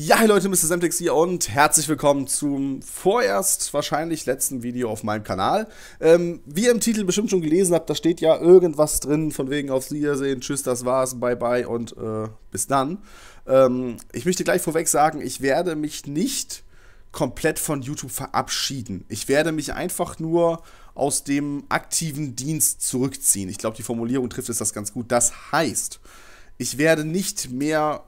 Ja, hi Leute, Mr. Semtex hier und herzlich willkommen zum vorerst wahrscheinlich letzten Video auf meinem Kanal. Ähm, wie ihr im Titel bestimmt schon gelesen habt, da steht ja irgendwas drin, von wegen aufs Wiedersehen, tschüss, das war's, bye bye und äh, bis dann. Ähm, ich möchte gleich vorweg sagen, ich werde mich nicht komplett von YouTube verabschieden. Ich werde mich einfach nur aus dem aktiven Dienst zurückziehen. Ich glaube, die Formulierung trifft es das ganz gut. Das heißt, ich werde nicht mehr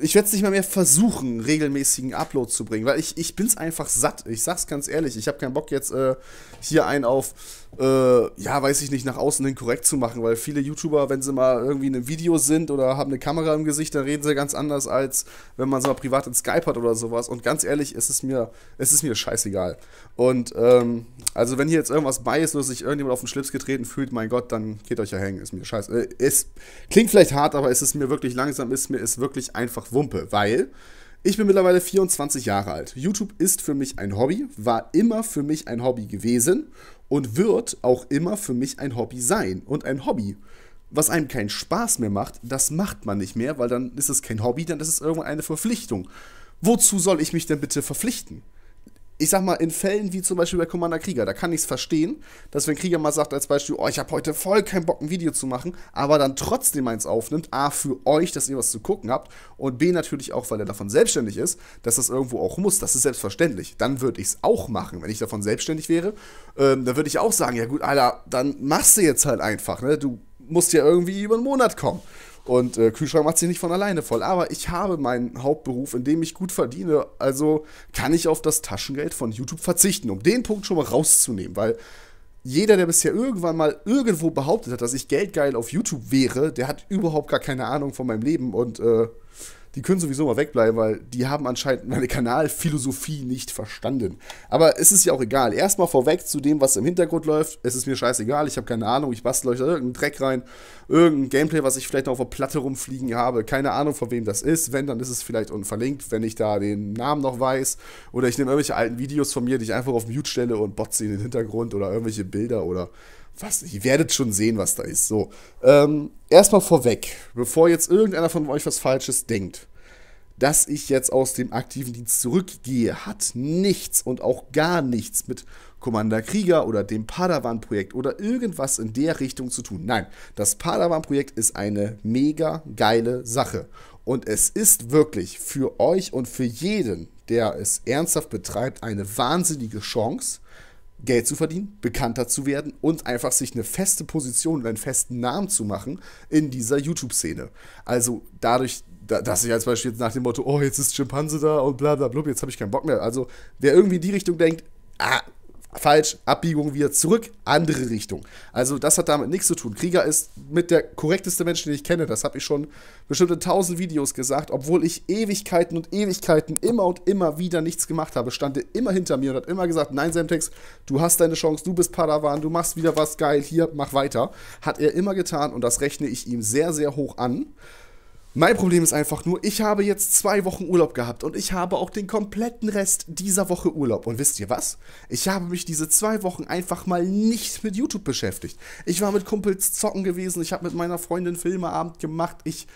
ich werde es nicht mal mehr versuchen, regelmäßigen Upload zu bringen, weil ich, ich bin es einfach satt. Ich sag's ganz ehrlich, ich habe keinen Bock jetzt äh, hier einen auf, äh, ja, weiß ich nicht, nach außen hin korrekt zu machen, weil viele YouTuber, wenn sie mal irgendwie in einem Video sind oder haben eine Kamera im Gesicht, dann reden sie ganz anders, als wenn man sie mal privat in Skype hat oder sowas. Und ganz ehrlich, es ist mir, es ist mir scheißegal. Und ähm, also wenn hier jetzt irgendwas bei ist oder sich irgendjemand auf den Schlips getreten fühlt, mein Gott, dann geht euch ja hängen, ist mir scheiße. Äh, es klingt vielleicht hart, aber es ist mir wirklich langsam, ist mir ist wirklich einfach einfach Wumpe, weil ich bin mittlerweile 24 Jahre alt. YouTube ist für mich ein Hobby, war immer für mich ein Hobby gewesen und wird auch immer für mich ein Hobby sein. Und ein Hobby, was einem keinen Spaß mehr macht, das macht man nicht mehr, weil dann ist es kein Hobby, dann ist es irgendwann eine Verpflichtung. Wozu soll ich mich denn bitte verpflichten? ich sag mal, in Fällen wie zum Beispiel bei Commander Krieger, da kann ich es verstehen, dass wenn Krieger mal sagt als Beispiel, oh, ich habe heute voll keinen Bock, ein Video zu machen, aber dann trotzdem eins aufnimmt, A, für euch, dass ihr was zu gucken habt und B, natürlich auch, weil er davon selbstständig ist, dass das irgendwo auch muss, das ist selbstverständlich. Dann würde ich es auch machen, wenn ich davon selbstständig wäre, ähm, dann würde ich auch sagen, ja gut, Alter, dann machst du jetzt halt einfach, ne? du musst ja irgendwie über einen Monat kommen. Und äh, Kühlschrank macht sich nicht von alleine voll. Aber ich habe meinen Hauptberuf, in dem ich gut verdiene. Also kann ich auf das Taschengeld von YouTube verzichten, um den Punkt schon mal rauszunehmen. Weil jeder, der bisher irgendwann mal irgendwo behauptet hat, dass ich geldgeil auf YouTube wäre, der hat überhaupt gar keine Ahnung von meinem Leben. Und äh, die können sowieso mal wegbleiben, weil die haben anscheinend meine Kanalphilosophie nicht verstanden. Aber es ist ja auch egal. Erstmal vorweg zu dem, was im Hintergrund läuft. Es ist mir scheißegal, ich habe keine Ahnung, ich bastle euch da irgendeinen Dreck rein, irgendein Gameplay, was ich vielleicht noch auf der Platte rumfliegen habe. Keine Ahnung, von wem das ist. Wenn, dann ist es vielleicht unverlinkt, wenn ich da den Namen noch weiß. Oder ich nehme irgendwelche alten Videos von mir, die ich einfach auf Mute stelle und botze in den Hintergrund oder irgendwelche Bilder oder was, ihr werdet schon sehen, was da ist. So, ähm, erstmal vorweg, bevor jetzt irgendeiner von euch was Falsches denkt, dass ich jetzt aus dem aktiven Dienst zurückgehe, hat nichts und auch gar nichts mit Commander Krieger oder dem Padawan-Projekt oder irgendwas in der Richtung zu tun. Nein, das Padawan-Projekt ist eine mega geile Sache. Und es ist wirklich für euch und für jeden, der es ernsthaft betreibt, eine wahnsinnige Chance, Geld zu verdienen, bekannter zu werden und einfach sich eine feste Position und einen festen Namen zu machen in dieser YouTube-Szene. Also dadurch, dass ich als Beispiel jetzt nach dem Motto, oh, jetzt ist Schimpanse da und bla bla bla, jetzt habe ich keinen Bock mehr. Also wer irgendwie in die Richtung denkt, ah, falsch, Abbiegung wieder zurück, andere Richtung. Also das hat damit nichts zu tun. Krieger ist mit der korrekteste Mensch, den ich kenne. Das habe ich schon bestimmt in tausend Videos gesagt, obwohl ich Ewigkeiten und Ewigkeiten immer und immer wieder nichts gemacht habe. Stand er immer hinter mir und hat immer gesagt, nein Semtex, du hast deine Chance, du bist Padawan, du machst wieder was geil, hier, mach weiter. Hat er immer getan und das rechne ich ihm sehr, sehr hoch an. Mein Problem ist einfach nur, ich habe jetzt zwei Wochen Urlaub gehabt und ich habe auch den kompletten Rest dieser Woche Urlaub. Und wisst ihr was? Ich habe mich diese zwei Wochen einfach mal nicht mit YouTube beschäftigt. Ich war mit Kumpels zocken gewesen, ich habe mit meiner Freundin Filmeabend gemacht, ich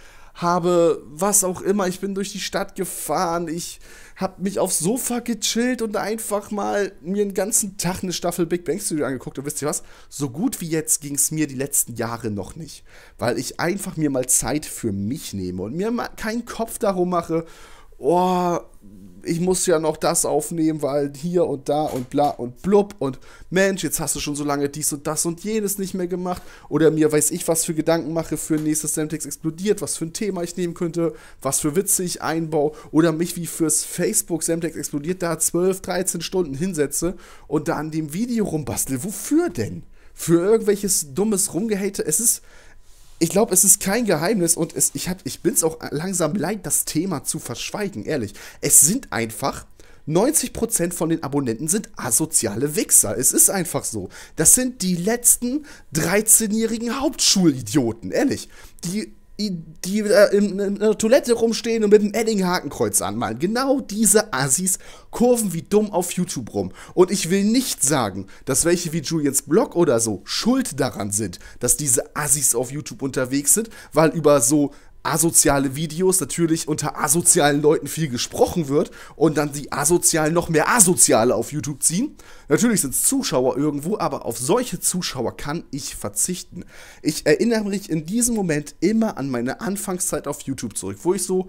habe was auch immer. Ich bin durch die Stadt gefahren. Ich habe mich aufs Sofa gechillt und einfach mal mir den ganzen Tag eine Staffel Big Bang Theory angeguckt. Und wisst ihr was? So gut wie jetzt ging es mir die letzten Jahre noch nicht, weil ich einfach mir mal Zeit für mich nehme und mir mal keinen Kopf darum mache, oh, ich muss ja noch das aufnehmen, weil hier und da und bla und blub und Mensch, jetzt hast du schon so lange dies und das und jenes nicht mehr gemacht oder mir weiß ich, was für Gedanken mache für nächstes Semtex explodiert, was für ein Thema ich nehmen könnte, was für Witze ich einbaue oder mich wie fürs Facebook Semtex explodiert da 12, 13 Stunden hinsetze und da an dem Video rumbastel. Wofür denn? Für irgendwelches dummes Rumgehate? Es ist ich glaube, es ist kein Geheimnis und es, ich, ich bin es auch langsam leid, das Thema zu verschweigen, ehrlich. Es sind einfach 90% von den Abonnenten sind asoziale Wichser. Es ist einfach so. Das sind die letzten 13-jährigen Hauptschulidioten, ehrlich. Die die äh, in, in der Toilette rumstehen und mit einem Edding-Hakenkreuz anmalen. Genau diese Assis kurven wie dumm auf YouTube rum. Und ich will nicht sagen, dass welche wie Julians Blog oder so schuld daran sind, dass diese Assis auf YouTube unterwegs sind, weil über so asoziale Videos natürlich unter asozialen Leuten viel gesprochen wird und dann die asozialen noch mehr asoziale auf YouTube ziehen. Natürlich sind es Zuschauer irgendwo, aber auf solche Zuschauer kann ich verzichten. Ich erinnere mich in diesem Moment immer an meine Anfangszeit auf YouTube zurück, wo ich so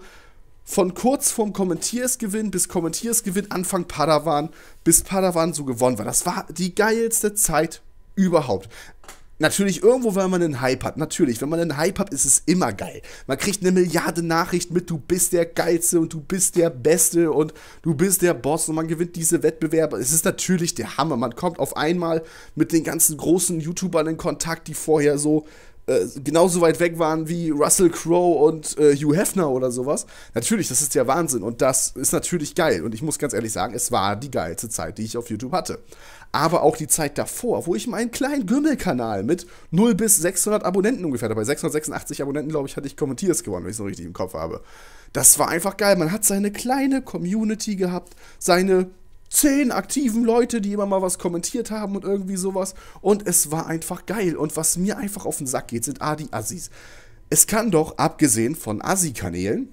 von kurz vorm Kommentiersgewinn bis Kommentiersgewinn Anfang Padawan bis Padawan so gewonnen war. Das war die geilste Zeit überhaupt. Natürlich irgendwo, weil man einen Hype hat. Natürlich, wenn man einen Hype hat, ist es immer geil. Man kriegt eine Milliarde Nachrichten mit, du bist der Geilste und du bist der Beste und du bist der Boss und man gewinnt diese Wettbewerbe. Es ist natürlich der Hammer. Man kommt auf einmal mit den ganzen großen YouTubern in Kontakt, die vorher so äh, genauso weit weg waren wie Russell Crowe und äh, Hugh Hefner oder sowas. Natürlich, das ist ja Wahnsinn und das ist natürlich geil. Und ich muss ganz ehrlich sagen, es war die geilste Zeit, die ich auf YouTube hatte. Aber auch die Zeit davor, wo ich meinen kleinen Gümmelkanal mit 0 bis 600 Abonnenten ungefähr, bei 686 Abonnenten, glaube ich, hatte ich Kommentier's gewonnen, wenn ich es so richtig im Kopf habe. Das war einfach geil. Man hat seine kleine Community gehabt, seine zehn aktiven Leute, die immer mal was kommentiert haben und irgendwie sowas. Und es war einfach geil. Und was mir einfach auf den Sack geht, sind A, die Assis. Es kann doch, abgesehen von Assi-Kanälen,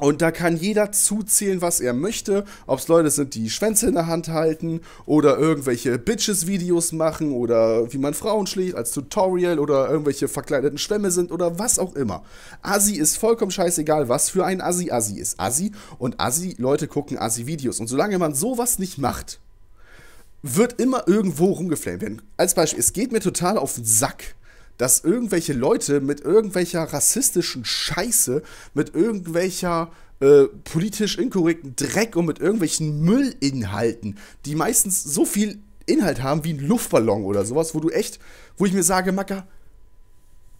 und da kann jeder zuzählen, was er möchte. Ob es Leute sind, die Schwänze in der Hand halten oder irgendwelche Bitches-Videos machen oder wie man Frauen schlägt als Tutorial oder irgendwelche verkleideten Schwämme sind oder was auch immer. Asi ist vollkommen scheißegal, was für ein Asi Asi ist. Asi und Asi, Leute gucken Asi-Videos. Und solange man sowas nicht macht, wird immer irgendwo rumgeflamed werden. Als Beispiel, es geht mir total auf den Sack dass irgendwelche Leute mit irgendwelcher rassistischen Scheiße, mit irgendwelcher äh, politisch inkorrekten Dreck und mit irgendwelchen Müllinhalten, die meistens so viel Inhalt haben wie ein Luftballon oder sowas, wo du echt, wo ich mir sage, Macker,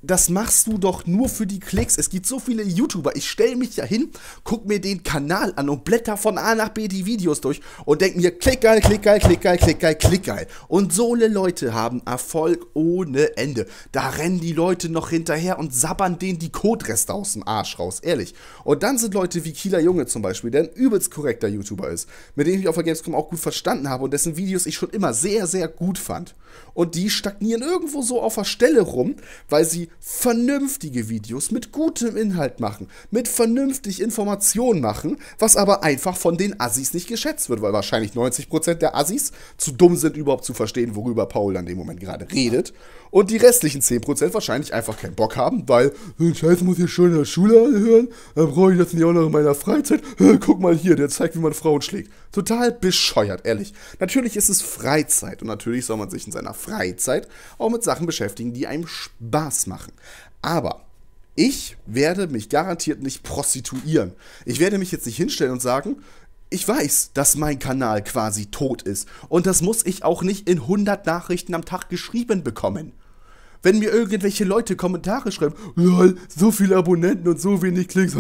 das machst du doch nur für die Klicks. Es gibt so viele YouTuber. Ich stelle mich ja hin, guck mir den Kanal an und blätter von A nach B die Videos durch und denk mir, klick geil, klick geil, klick geil, klick geil, klick geil. Und so eine Leute haben Erfolg ohne Ende. Da rennen die Leute noch hinterher und sabbern denen die Codreste aus dem Arsch raus, ehrlich. Und dann sind Leute wie Kieler Junge zum Beispiel, der ein übelst korrekter YouTuber ist, mit dem ich auf der Gamescom auch gut verstanden habe und dessen Videos ich schon immer sehr, sehr gut fand. Und die stagnieren irgendwo so auf der Stelle rum, weil sie vernünftige Videos mit gutem Inhalt machen, mit vernünftig Informationen machen, was aber einfach von den Assis nicht geschätzt wird, weil wahrscheinlich 90% der Assis zu dumm sind, überhaupt zu verstehen, worüber Paul an dem Moment gerade redet. Und die restlichen 10% wahrscheinlich einfach keinen Bock haben, weil, hm, Scheiß muss ich schon in der Schule anhören, dann brauche ich das nicht auch noch in meiner Freizeit. Guck mal hier, der zeigt, wie man Frauen schlägt. Total bescheuert, ehrlich. Natürlich ist es Freizeit und natürlich soll man sich in seinem seiner Freizeit auch mit Sachen beschäftigen, die einem Spaß machen. Aber ich werde mich garantiert nicht prostituieren. Ich werde mich jetzt nicht hinstellen und sagen, ich weiß, dass mein Kanal quasi tot ist. Und das muss ich auch nicht in 100 Nachrichten am Tag geschrieben bekommen. Wenn mir irgendwelche Leute Kommentare schreiben, lol, so viele Abonnenten und so wenig Klicks,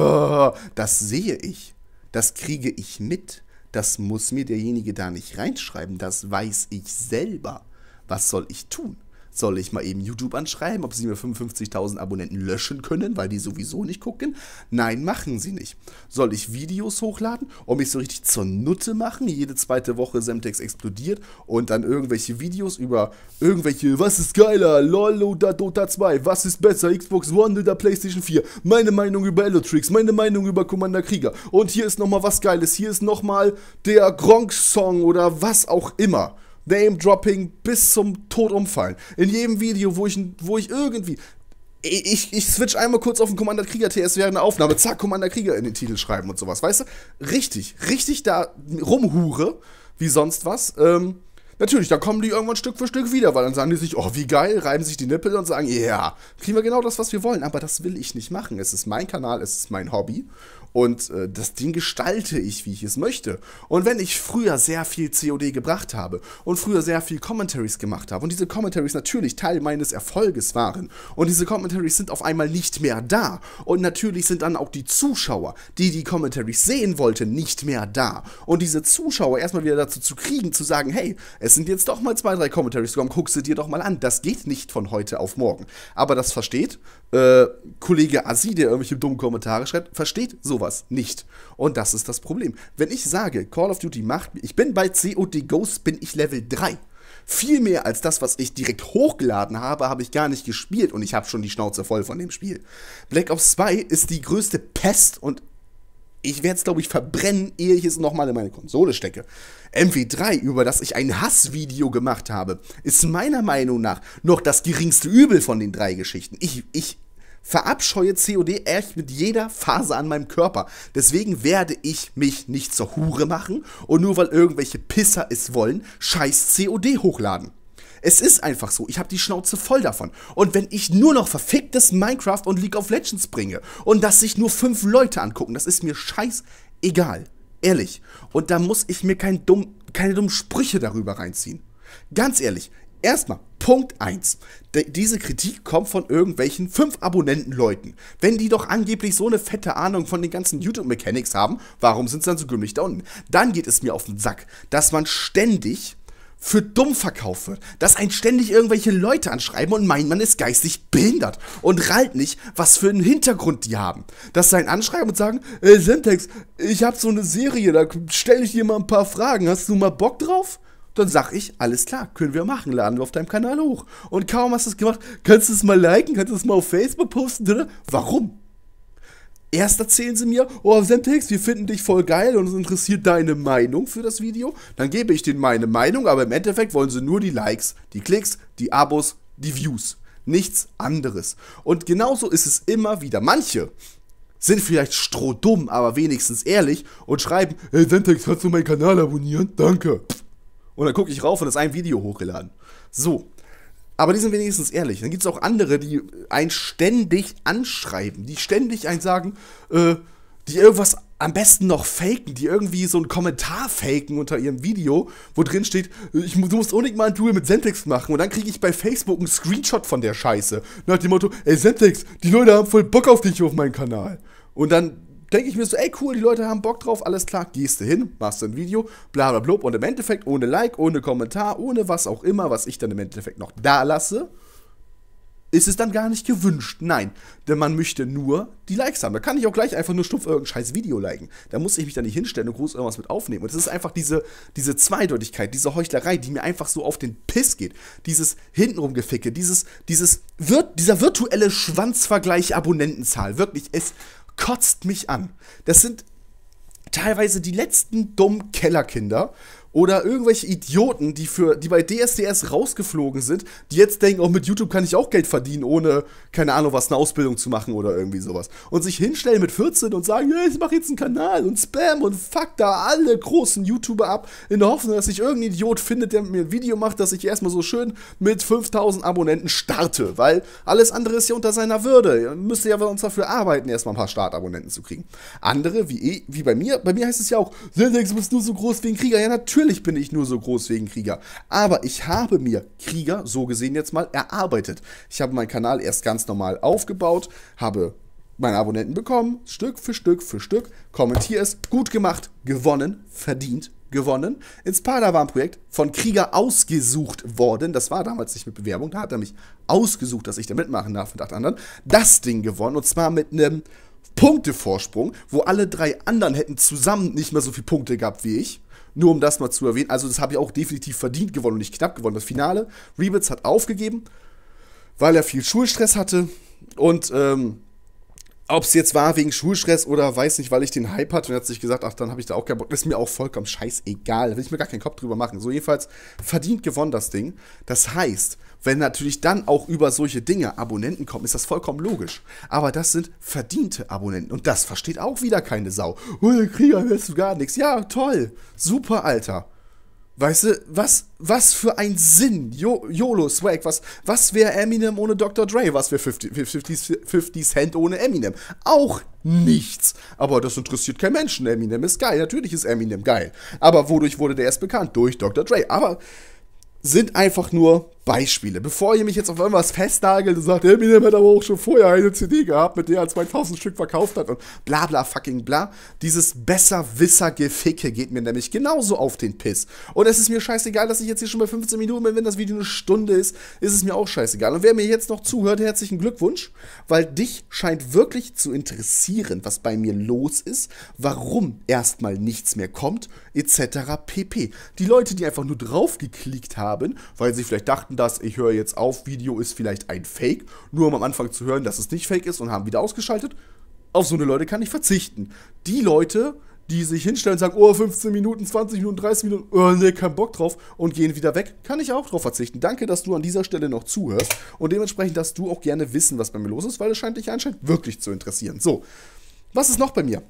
das sehe ich. Das kriege ich mit. Das muss mir derjenige da nicht reinschreiben. Das weiß ich selber was soll ich tun? Soll ich mal eben YouTube anschreiben, ob sie mir 55.000 Abonnenten löschen können, weil die sowieso nicht gucken? Nein, machen sie nicht. Soll ich Videos hochladen und mich so richtig zur Nutte machen? Jede zweite Woche Semtex explodiert und dann irgendwelche Videos über irgendwelche, was ist geiler, LOL oder Dota 2, was ist besser, Xbox One oder PlayStation 4, meine Meinung über Elotrix, meine Meinung über Commander Krieger und hier ist nochmal was Geiles, hier ist nochmal der Gronk-Song oder was auch immer. Name-Dropping bis zum Tod umfallen. In jedem Video, wo ich, wo ich irgendwie. Ich, ich switch einmal kurz auf den Commander Krieger TS während der Aufnahme, zack, Commander Krieger in den Titel schreiben und sowas, weißt du? Richtig, richtig da rumhure, wie sonst was. Ähm, natürlich, da kommen die irgendwann Stück für Stück wieder, weil dann sagen die sich, oh, wie geil, reiben sich die Nippel und sagen, ja, yeah, kriegen wir genau das, was wir wollen. Aber das will ich nicht machen. Es ist mein Kanal, es ist mein Hobby. Und äh, das Ding gestalte ich, wie ich es möchte. Und wenn ich früher sehr viel COD gebracht habe und früher sehr viel Commentaries gemacht habe und diese Commentaries natürlich Teil meines Erfolges waren und diese Commentaries sind auf einmal nicht mehr da und natürlich sind dann auch die Zuschauer, die die Commentaries sehen wollten, nicht mehr da. Und diese Zuschauer erstmal wieder dazu zu kriegen, zu sagen, hey, es sind jetzt doch mal zwei, drei Commentaries gekommen, guck sie dir doch mal an. Das geht nicht von heute auf morgen. Aber das versteht äh, Kollege Asi, der irgendwelche dummen Kommentare schreibt, versteht so sowas nicht. Und das ist das Problem. Wenn ich sage, Call of Duty macht, ich bin bei COD Ghost, bin ich Level 3. Viel mehr als das, was ich direkt hochgeladen habe, habe ich gar nicht gespielt und ich habe schon die Schnauze voll von dem Spiel. Black Ops 2 ist die größte Pest und ich werde es, glaube ich, verbrennen, ehe ich es nochmal in meine Konsole stecke. MW3, über das ich ein Hassvideo gemacht habe, ist meiner Meinung nach noch das geringste Übel von den drei Geschichten. Ich, ich verabscheue COD echt mit jeder Phase an meinem Körper. Deswegen werde ich mich nicht zur Hure machen und nur weil irgendwelche Pisser es wollen, scheiß COD hochladen. Es ist einfach so, ich habe die Schnauze voll davon. Und wenn ich nur noch verficktes Minecraft und League of Legends bringe und dass sich nur fünf Leute angucken, das ist mir scheißegal. Ehrlich. Und da muss ich mir kein dumm, keine dummen Sprüche darüber reinziehen. Ganz ehrlich, Erstmal, Punkt 1. Diese Kritik kommt von irgendwelchen 5 Abonnenten-Leuten. Wenn die doch angeblich so eine fette Ahnung von den ganzen YouTube-Mechanics haben, warum sind sie dann so gümmlich da unten? Dann geht es mir auf den Sack, dass man ständig für dumm verkauft wird, dass ein ständig irgendwelche Leute anschreiben und meinen, man ist geistig behindert und rallt nicht, was für einen Hintergrund die haben. Dass sie einen anschreiben und sagen, äh, Syntax, ich hab so eine Serie, da stelle ich dir mal ein paar Fragen, hast du mal Bock drauf? Dann sag ich, alles klar, können wir machen, laden wir auf deinem Kanal hoch. Und kaum hast du es gemacht, kannst du es mal liken, kannst du es mal auf Facebook posten, oder? Warum? Erst erzählen sie mir, oh Semtex, wir finden dich voll geil und uns interessiert deine Meinung für das Video. Dann gebe ich denen meine Meinung, aber im Endeffekt wollen sie nur die Likes, die Klicks, die Abos, die Views. Nichts anderes. Und genauso ist es immer wieder. Manche sind vielleicht strohdumm, aber wenigstens ehrlich und schreiben, hey Semtex, kannst du meinen Kanal abonnieren? Danke. Und dann gucke ich rauf und ist ein Video hochgeladen. So. Aber die sind wenigstens ehrlich. Dann gibt es auch andere, die einen ständig anschreiben, die ständig einen sagen, äh, die irgendwas am besten noch faken, die irgendwie so einen Kommentar faken unter ihrem Video, wo drin steht, ich, du musst unbedingt mal ein Duel mit Semtex machen. Und dann kriege ich bei Facebook einen Screenshot von der Scheiße. Nach dem Motto, ey Semtex, die Leute haben voll Bock auf dich auf meinen Kanal. Und dann denke ich mir so, ey cool, die Leute haben Bock drauf, alles klar, gehst du hin, machst ein Video, bla bla bla. Und im Endeffekt ohne Like, ohne Kommentar, ohne was auch immer, was ich dann im Endeffekt noch da lasse, ist es dann gar nicht gewünscht. Nein, denn man möchte nur die Likes haben. Da kann ich auch gleich einfach nur stumpf irgendein scheiß Video liken. Da muss ich mich dann nicht hinstellen und groß irgendwas mit aufnehmen. Und es ist einfach diese, diese Zweideutigkeit, diese Heuchlerei, die mir einfach so auf den Piss geht. Dieses hintenrum Geficke, dieses, dieses, wird, dieser virtuelle Schwanzvergleich Abonnentenzahl. Wirklich, es kotzt mich an. Das sind teilweise die letzten dummen Kellerkinder, oder irgendwelche Idioten, die, für, die bei DSDS rausgeflogen sind, die jetzt denken, oh, mit YouTube kann ich auch Geld verdienen, ohne, keine Ahnung, was, eine Ausbildung zu machen oder irgendwie sowas. Und sich hinstellen mit 14 und sagen, ja, ich mache jetzt einen Kanal und Spam und fuck da alle großen YouTuber ab, in der Hoffnung, dass sich irgendein Idiot findet, der mit mir ein Video macht, dass ich erstmal so schön mit 5000 Abonnenten starte. Weil alles andere ist ja unter seiner Würde. Müsste ja uns dafür arbeiten, erstmal ein paar Startabonnenten zu kriegen. Andere, wie, eh, wie bei mir, bei mir heißt es ja auch, Linux bist du so groß wie ein Krieger. Ja, natürlich Natürlich bin ich nur so groß wegen Krieger. Aber ich habe mir Krieger, so gesehen jetzt mal, erarbeitet. Ich habe meinen Kanal erst ganz normal aufgebaut, habe meine Abonnenten bekommen, Stück für Stück für Stück, kommentiere es, gut gemacht, gewonnen, verdient, gewonnen. Ins Padawan-Projekt von Krieger ausgesucht worden. Das war damals nicht mit Bewerbung, da hat er mich ausgesucht, dass ich da mitmachen darf und acht anderen. Das Ding gewonnen und zwar mit einem Punktevorsprung, wo alle drei anderen hätten zusammen nicht mehr so viele Punkte gehabt wie ich. Nur um das mal zu erwähnen. Also, das habe ich auch definitiv verdient gewonnen und nicht knapp gewonnen. Das Finale. Rebels hat aufgegeben, weil er viel Schulstress hatte. Und ähm, ob es jetzt war wegen Schulstress oder weiß nicht, weil ich den Hype hatte und hat sich gesagt, ach, dann habe ich da auch keinen Bock. Das ist mir auch vollkommen scheißegal. Da will ich mir gar keinen Kopf drüber machen. So jedenfalls verdient gewonnen das Ding. Das heißt, wenn natürlich dann auch über solche Dinge Abonnenten kommen, ist das vollkommen logisch. Aber das sind verdiente Abonnenten und das versteht auch wieder keine Sau. Oh, Krieger, willst du gar nichts. Ja, toll. Super, Alter. Weißt du, was, was für ein Sinn, YOLO, Swag, was, was wäre Eminem ohne Dr. Dre, was wäre 50, 50, 50 Cent ohne Eminem? Auch nichts. Aber das interessiert kein Menschen, Eminem ist geil, natürlich ist Eminem geil. Aber wodurch wurde der erst bekannt? Durch Dr. Dre. Aber sind einfach nur Beispiele. Bevor ihr mich jetzt auf irgendwas festnagelt und sagt, Eminem hat aber auch schon vorher eine CD gehabt, mit der er 2000 Stück verkauft hat und bla bla fucking bla. Dieses Besserwisser-Geficke geht mir nämlich genauso auf den Piss. Und es ist mir scheißegal, dass ich jetzt hier schon bei 15 Minuten bin, wenn das Video eine Stunde ist, ist es mir auch scheißegal. Und wer mir jetzt noch zuhört, herzlichen Glückwunsch, weil dich scheint wirklich zu interessieren, was bei mir los ist, warum erstmal nichts mehr kommt, etc. pp. Die Leute, die einfach nur draufgeklickt haben, weil sie vielleicht dachten, dass ich höre jetzt auf, Video ist vielleicht ein Fake, nur um am Anfang zu hören, dass es nicht Fake ist und haben wieder ausgeschaltet. Auf so eine Leute kann ich verzichten. Die Leute, die sich hinstellen und sagen, oh, 15 Minuten, 20 Minuten, 30 Minuten, oh, nee, kein Bock drauf und gehen wieder weg, kann ich auch drauf verzichten. Danke, dass du an dieser Stelle noch zuhörst und dementsprechend, dass du auch gerne wissen, was bei mir los ist, weil es scheint dich anscheinend wirklich zu interessieren. So, was ist noch bei mir?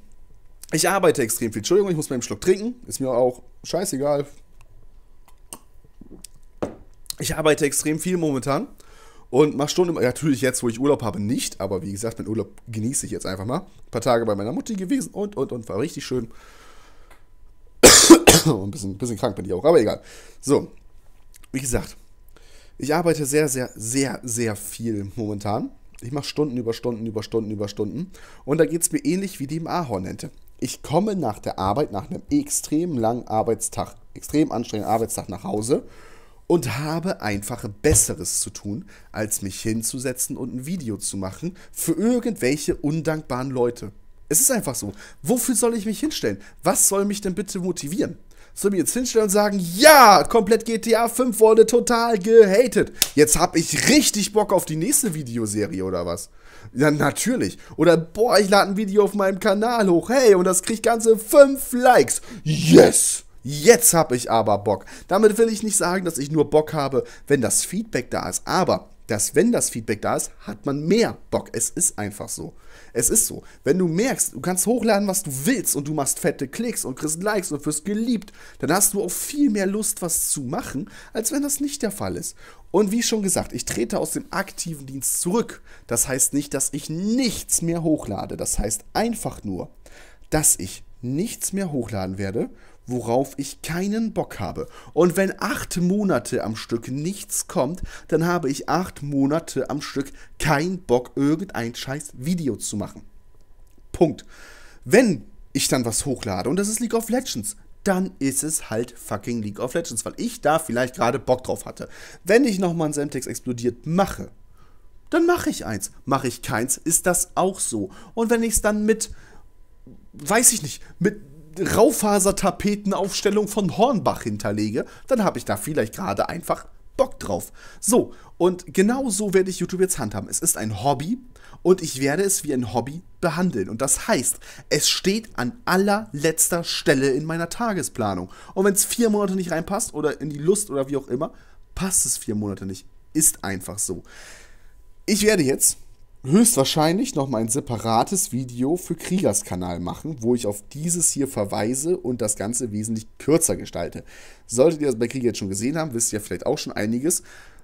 Ich arbeite extrem viel. Entschuldigung, ich muss meinen Schluck trinken. Ist mir auch scheißegal ich arbeite extrem viel momentan und mache Stunden. Natürlich jetzt, wo ich Urlaub habe, nicht, aber wie gesagt, mein Urlaub genieße ich jetzt einfach mal. Ein paar Tage bei meiner Mutti gewesen und, und, und, war richtig schön. Oh, ein bisschen, ein bisschen krank bin ich auch, aber egal. So, wie gesagt, ich arbeite sehr, sehr, sehr, sehr viel momentan. Ich mache Stunden über Stunden über Stunden über Stunden. Und da geht es mir ähnlich wie dem Ahornente. Ich komme nach der Arbeit, nach einem extrem langen Arbeitstag, extrem anstrengenden Arbeitstag nach Hause und habe einfach Besseres zu tun, als mich hinzusetzen und ein Video zu machen für irgendwelche undankbaren Leute. Es ist einfach so. Wofür soll ich mich hinstellen? Was soll mich denn bitte motivieren? Soll ich mich jetzt hinstellen und sagen, ja, komplett GTA 5 wurde total gehatet. Jetzt habe ich richtig Bock auf die nächste Videoserie oder was? Ja, natürlich. Oder, boah, ich lade ein Video auf meinem Kanal hoch. Hey, und das kriegt ganze 5 Likes. Yes! Jetzt habe ich aber Bock. Damit will ich nicht sagen, dass ich nur Bock habe, wenn das Feedback da ist, aber dass wenn das Feedback da ist, hat man mehr Bock. Es ist einfach so. Es ist so. Wenn du merkst, du kannst hochladen, was du willst und du machst fette Klicks und kriegst Likes und wirst geliebt, dann hast du auch viel mehr Lust, was zu machen, als wenn das nicht der Fall ist. Und wie schon gesagt, ich trete aus dem aktiven Dienst zurück. Das heißt nicht, dass ich nichts mehr hochlade. Das heißt einfach nur, dass ich nichts mehr hochladen werde worauf ich keinen Bock habe. Und wenn acht Monate am Stück nichts kommt, dann habe ich acht Monate am Stück keinen Bock, irgendein scheiß Video zu machen. Punkt. Wenn ich dann was hochlade und das ist League of Legends, dann ist es halt fucking League of Legends, weil ich da vielleicht gerade Bock drauf hatte. Wenn ich nochmal ein Semtex explodiert mache, dann mache ich eins. Mache ich keins, ist das auch so. Und wenn ich es dann mit, weiß ich nicht, mit Raufasertapetenaufstellung von Hornbach hinterlege, dann habe ich da vielleicht gerade einfach Bock drauf. So, und genau so werde ich YouTube jetzt handhaben. Es ist ein Hobby und ich werde es wie ein Hobby behandeln. Und das heißt, es steht an allerletzter Stelle in meiner Tagesplanung. Und wenn es vier Monate nicht reinpasst oder in die Lust oder wie auch immer, passt es vier Monate nicht. Ist einfach so. Ich werde jetzt höchstwahrscheinlich noch mal ein separates Video für Kriegers Kanal machen, wo ich auf dieses hier verweise und das Ganze wesentlich kürzer gestalte. Solltet ihr das bei Krieger jetzt schon gesehen haben, wisst ihr vielleicht auch schon einiges.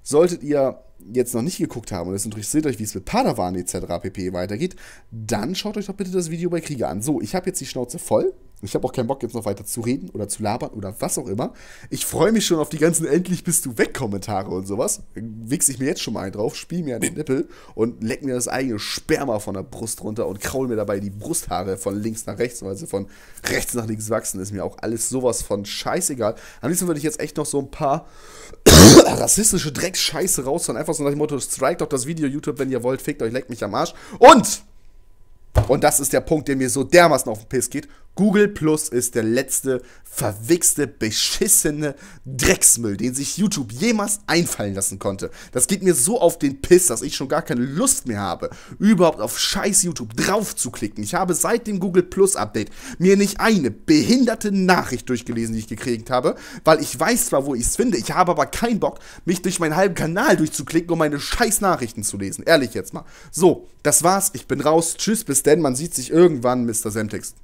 Solltet ihr jetzt noch nicht geguckt haben und es interessiert euch, wie es mit Padawan etc. pp. weitergeht, dann schaut euch doch bitte das Video bei Krieger an. So, ich habe jetzt die Schnauze voll. Ich habe auch keinen Bock, jetzt noch weiter zu reden oder zu labern oder was auch immer. Ich freue mich schon auf die ganzen Endlich bist du weg Kommentare und sowas. Wichse ich mir jetzt schon mal einen drauf, spiel mir einen Nippel und leck mir das eigene Sperma von der Brust runter und kraul mir dabei die Brusthaare von links nach rechts, weil sie von rechts nach links wachsen. Ist mir auch alles sowas von scheißegal. Am liebsten würde ich jetzt echt noch so ein paar rassistische Drecks direkt Scheiße sondern Einfach so nach dem Motto, strike doch das Video YouTube, wenn ihr wollt, fickt euch, leckt mich am Arsch. Und, und das ist der Punkt, der mir so dermaßen auf den Piss geht, Google Plus ist der letzte verwichste, beschissene Drecksmüll, den sich YouTube jemals einfallen lassen konnte. Das geht mir so auf den Piss, dass ich schon gar keine Lust mehr habe, überhaupt auf scheiß YouTube drauf zu klicken. Ich habe seit dem Google Plus Update mir nicht eine behinderte Nachricht durchgelesen, die ich gekriegt habe, weil ich weiß zwar, wo ich es finde, ich habe aber keinen Bock, mich durch meinen halben Kanal durchzuklicken, um meine scheiß Nachrichten zu lesen. Ehrlich jetzt mal. So, das war's, ich bin raus. Tschüss, bis denn, man sieht sich irgendwann, Mr. Semtex.